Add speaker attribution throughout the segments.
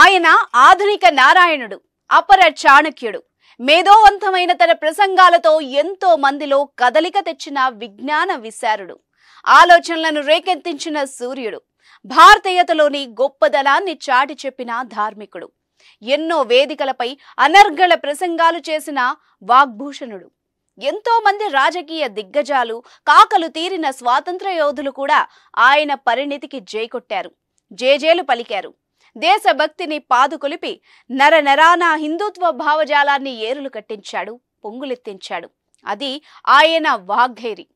Speaker 1: ఆయన ఆధునిక నారాయణుడు అపర చాణక్యుడు మేధోవంతమైన తన ప్రసంగాలతో ఎంతో మందిలో కదలిక తెచ్చిన విజ్ఞాన విశారుడు ఆలోచనలను రేకెత్తించిన సూర్యుడు భారతీయతలోని గొప్పదనాన్ని చాటి చెప్పిన ధార్మికుడు ఎన్నో వేదికలపై అనర్గళ ప్రసంగాలు చేసిన వాగ్భూషణుడు ఎంతో మంది రాజకీయ దిగ్గజాలు కాకలు తీరిన స్వాతంత్ర యోధులు కూడా ఆయన పరిణితికి జైకొట్టారు జేజేలు పలికారు దేశభక్తిని పాదుకొలిపి నర నరాన హిందుత్వ భావజాలాన్ని ఏరులు కట్టించాడు పొంగులెత్తించాడు అది ఆయన వాగ్ఘేరి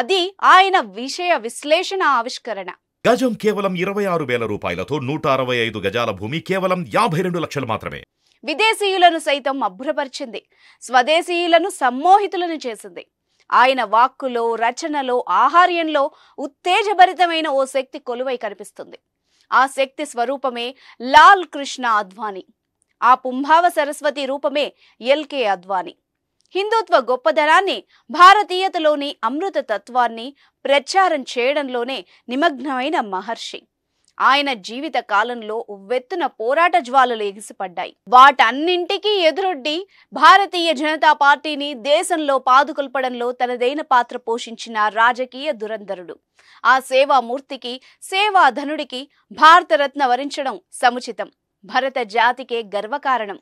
Speaker 1: అది ఆయన విషయ విశ్లేషణ ఆవిష్కరణ గజం కేవలం ఇరవై ఆరు వేల రూపాయలతో నూట అరవై ఐదు గజాల భూమి కేవలం యాభై రెండు లక్షలు మాత్రమే విదేశీయులను సైతం అభ్రపరిచింది స్వదేశీయులను సమ్మోహితులను చేసింది ఆయన వాక్కులో రచనలో ఆహార్యంలో ఉత్తేజభరితమైన ఓ శక్తి కొలువై కనిపిస్తుంది ఆ శక్తి స్వరూపమే లాల్ కృష్ణ అద్వానీ ఆ పుంభావ సరస్వతి రూపమే ఎల్కే అద్వానీ హిందుత్వ గొప్పదనాన్ని భారతీయతలోని అమృత తత్వాన్ని ప్రచారం చేయడంలోనే నిమగ్నమైన మహర్షి ఆయన జీవిత కాలంలో ఉవ్వెత్తున పోరాట జ్వాలలు ఎగిసిపడ్డాయి వాటన్నింటికీ ఎదురొడ్డి భారతీయ జనతా పార్టీని దేశంలో పాదుకొల్పడంలో తనదైన పాత్ర పోషించిన రాజకీయ దురంధరుడు ఆ సేవామూర్తికి సేవాధనుడికి భారతరత్న వరించడం సముచితం భరత జాతికే గర్వకారణం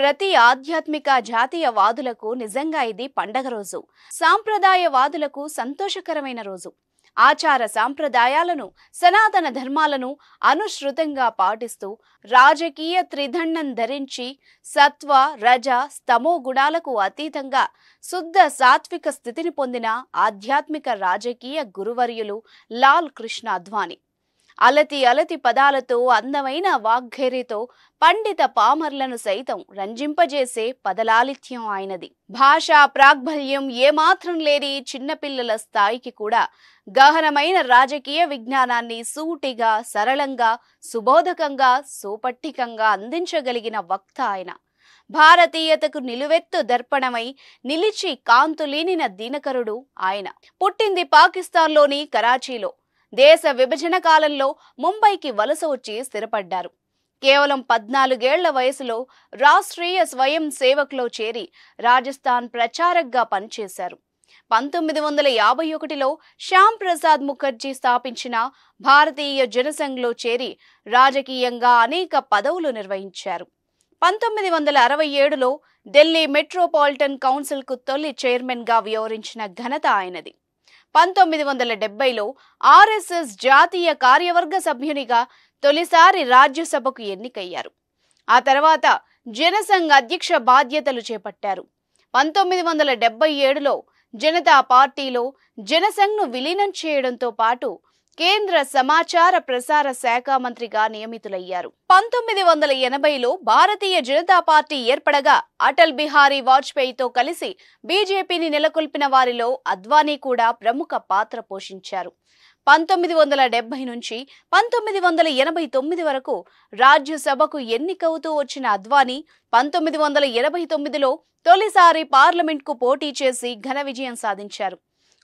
Speaker 1: ప్రతి ఆధ్యాత్మిక జాతీయవాదులకు నిజంగా ఇది పండగ రోజు సాంప్రదాయవాదులకు సంతోషకరమైన రోజు ఆచార సాంప్రదాయాలను సనాతన ధర్మాలను అనుసృతంగా పాటిస్తూ రాజకీయ త్రిదండం ధరించి సత్వ రజ స్తమో గుణాలకు అతీతంగా శుద్ధ సాత్విక స్థితిని పొందిన ఆధ్యాత్మిక రాజకీయ గురువర్యులు లాల్ కృష్ణ అద్వానీ అలతి అలతి పదాలతో అందమైన వాగ్ఘేరితో పండిత పామర్లను సైతం రంజింపజేసే పదలాలిత్యం ఆయనది భాషా ప్రాగ్బల్యం ఏమాత్రం లేని చిన్నపిల్లల స్థాయికి కూడా గహనమైన రాజకీయ విజ్ఞానాన్ని సూటిగా సరళంగా సుబోధకంగా సోపట్టికంగా అందించగలిగిన వక్త ఆయన భారతీయతకు నిలువెత్తు దర్పణమై నిలిచి కాంతులీనిన దీనకరుడు ఆయన పుట్టింది పాకిస్తాన్లోని కరాచీలో దేశ విభజన కాలంలో ముంబైకి వలస వచ్చి స్థిరపడ్డారు కేవలం పద్నాలుగేళ్ల వయసులో రాష్ట్రీయ స్వయం సేవక్లో చేరి రాజస్థాన్ ప్రచారక్గా పనిచేశారు పంతొమ్మిది వందల యాభై ఒకటిలో శ్యామ్ ప్రసాద్ ముఖర్జీ స్థాపించిన భారతీయ జనసంఘ్లో చేరి రాజకీయంగా అనేక పదవులు నిర్వహించారు పంతొమ్మిది వందల అరవై ఏడులో ఢిల్లీ మెట్రోపాలిటన్ కౌన్సిల్కు తొలి చైర్మన్గా వ్యవహరించిన ఘనత ఆయనది పంతొమ్మిది వందల డెబ్బైలో ఆర్ఎస్ఎస్ జాతీయ కార్యవర్గ సభ్యునిగా తొలిసారి రాజ్యసభకు ఎన్నికయ్యారు ఆ తర్వాత జనసంఘ అధ్యక్ష బాధ్యతలు చేపట్టారు పంతొమ్మిది వందల డెబ్బై ఏడులో జనతా పార్టీలో జనసంఘ్ను విలీనం చేయడంతో పాటు కేంద్ర సమాచార ప్రసార శాఖ మంత్రిగా నియమితులయ్యారు పంతొమ్మిది వందల ఎనభైలో భారతీయ జనతా పార్టీ ఏర్పడగా అటల్ బిహారీ వాజ్పేయితో కలిసి బీజేపీని నెలకొల్పిన వారిలో అద్వానీ కూడా ప్రముఖ పాత్ర పోషించారు పంతొమ్మిది వందల డెబ్బై నుంచి పంతొమ్మిది వందల ఎనభై తొమ్మిది వరకు రాజ్యసభకు ఎన్నికవుతూ వచ్చిన అద్వానీ పంతొమ్మిది వందల ఎనభై తొమ్మిదిలో తొలిసారి పార్లమెంట్కు పోటీ చేసి ఘన విజయం సాధించారు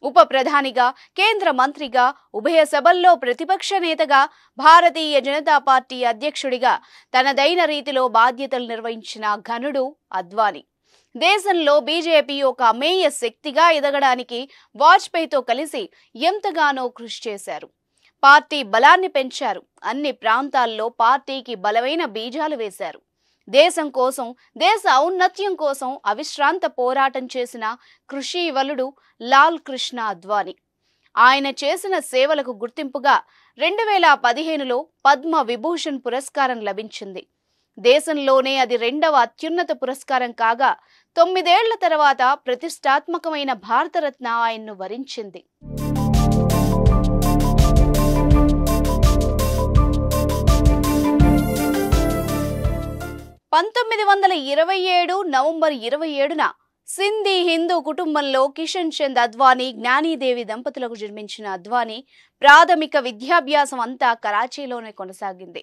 Speaker 1: ఉప ప్రధానిగా కేంద్ర మంత్రిగా ఉభయ సభల్లో ప్రతిపక్ష నేతగా భారతీయ జనతా పార్టీ అధ్యక్షుడిగా తనదైన రీతిలో బాధ్యతలు నిర్వహించిన ఘనుడు అద్వానీ దేశంలో బీజేపీ ఒక అమేయ శక్తిగా ఎదగడానికి వాజ్పేయితో కలిసి ఎంతగానో కృషి చేశారు పార్టీ బలాన్ని పెంచారు అన్ని ప్రాంతాల్లో పార్టీకి బలమైన బీజాలు వేశారు దేశం కోసం దేశ ఔన్నత్యం కోసం అవిశ్రాంత పోరాటం చేసిన కృషివలుడు లాల్ కృష్ణ అద్వానీ ఆయన చేసిన సేవలకు గుర్తింపుగా రెండు వేల పదిహేనులో పద్మ విభూషణ్ పురస్కారం లభించింది దేశంలోనే అది రెండవ అత్యున్నత పురస్కారం కాగా తొమ్మిదేళ్ల తర్వాత ప్రతిష్టాత్మకమైన భారతరత్న ఆయన్ను వరించింది పంతొమ్మిది వందల ఇరవై ఏడు నవంబర్ ఇరవై ఏడున సింధీ హిందూ కుటుంబంలో కిషన్ చంద్ అద్వానీ జ్ఞానీదేవి దంపతులకు జన్మించిన అద్వానీ ప్రాథమిక విద్యాభ్యాసం అంతా కరాచీలోనే కొనసాగింది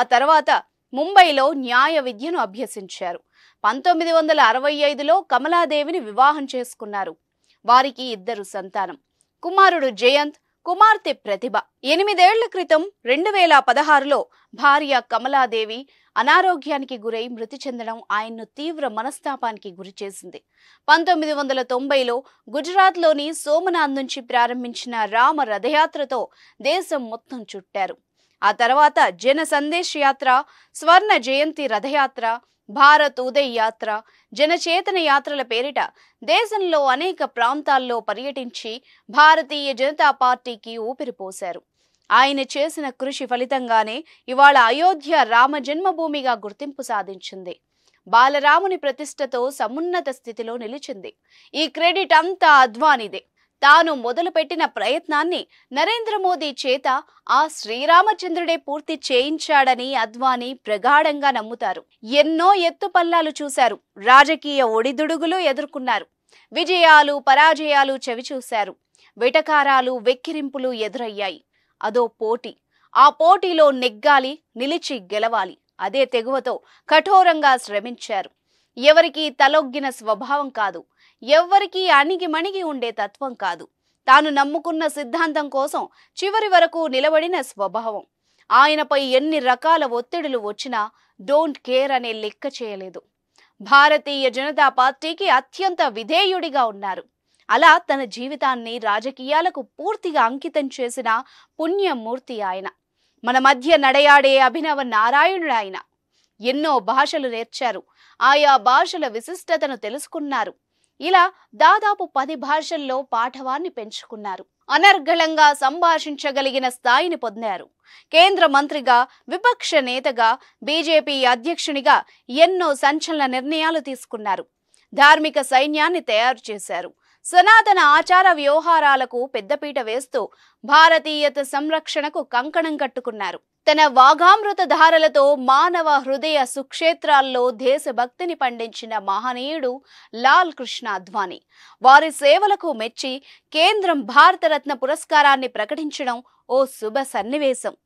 Speaker 1: ఆ తర్వాత ముంబైలో న్యాయ విద్యను అభ్యసించారు పంతొమ్మిది వందల అరవై ఐదులో కమలాదేవిని వివాహం చేసుకున్నారు వారికి ఇద్దరు సంతానం కుమారుడు జయంత్ కుమార్తె ప్రతిభ ఎనిమిదేళ్ల క్రితం రెండు వేల పదహారులో భార్య కమలాదేవి అనారోగ్యానికి గురై మృతి చెందడం ఆయన్ను తీవ్ర మనస్తాపానికి గురి చేసింది పంతొమ్మిది వందల తొంభైలో గుజరాత్లోని సోమనాథ్ నుంచి ప్రారంభించిన రామ రథయాత్రతో దేశం మొత్తం చుట్టారు ఆ తర్వాత జన సందేశ యాత్ర స్వర్ణ జయంతి రథయాత్ర భారత్ ఉదయ్ యాత్ర జనచేతన యాత్రల పేరిట దేశంలో అనేక ప్రాంతాల్లో పర్యటించి భారతీయ జనతా పార్టీకి ఊపిరిపోశారు ఆయన చేసిన కృషి ఫలితంగానే ఇవాళ అయోధ్య రామ జన్మభూమిగా గుర్తింపు సాధించింది బాలరాముని ప్రతిష్టతో సమున్నత స్థితిలో నిలిచింది ఈ క్రెడిట్ అంతా అద్వానిదే తాను మొదలుపెట్టిన ప్రయత్నాన్ని నరేంద్ర మోదీ చేత ఆ శ్రీరామచంద్రుడే పూర్తి చేయించాడని అద్వానీ ప్రగాఢంగా నమ్ముతారు ఎన్నో ఎత్తు పల్లాలు చూశారు రాజకీయ ఒడిదుడుగులు ఎదుర్కొన్నారు విజయాలు పరాజయాలు చవిచూశారు విటకారాలు వెక్కిరింపులు ఎదురయ్యాయి అదో పోటీ ఆ పోటీలో నెగ్గాలి నిలిచి గెలవాలి అదే తెగువతో కఠోరంగా శ్రమించారు ఎవరికీ తలొగ్గిన స్వభావం కాదు ఎవ్వరికీ అణిగి మణిగి ఉండే తత్వం కాదు తాను నమ్ముకున్న సిద్ధాంతం కోసం చివరి వరకు నిలబడిన స్వభావం ఆయనపై ఎన్ని రకాల ఒత్తిడులు వచ్చినా డోంట్ కేర్ అనే లెక్క చేయలేదు భారతీయ జనతా పార్టీకి అత్యంత విధేయుడిగా ఉన్నారు అలా తన జీవితాన్ని రాజకీయాలకు పూర్తిగా అంకితం చేసిన పుణ్యమూర్తి ఆయన మన మధ్య నడయాడే అభినవ నారాయణుడు ఆయన ఎన్నో భాషలు నేర్చారు ఆయా భాషల విశిష్టతను తెలుసుకున్నారు ఇలా దాదాపు పది భాషల్లో పాఠవాన్ని పెంచుకున్నారు అనర్గళంగా సంభాషించగలిగిన స్థాయిని పొందారు కేంద్ర మంత్రిగా విపక్ష నేతగా బీజేపీ అధ్యక్షునిగా ఎన్నో సంచలన నిర్ణయాలు తీసుకున్నారు ధార్మిక సైన్యాన్ని తయారు చేశారు సనాతన ఆచార వ్యవహారాలకు పెద్దపీట వేస్తూ భారతీయత సంరక్షణకు కంకణం కట్టుకున్నారు తన వాఘామృత ధారలతో మానవ హృదయ సుక్షేత్రాల్లో దేశభక్తిని పండించిన మహనీయుడు లాల్ కృష్ణ అద్వానీ వారి సేవలకు మెచ్చి కేంద్రం భారతరత్న పురస్కారాన్ని ప్రకటించడం ఓ శుభ సన్నివేశం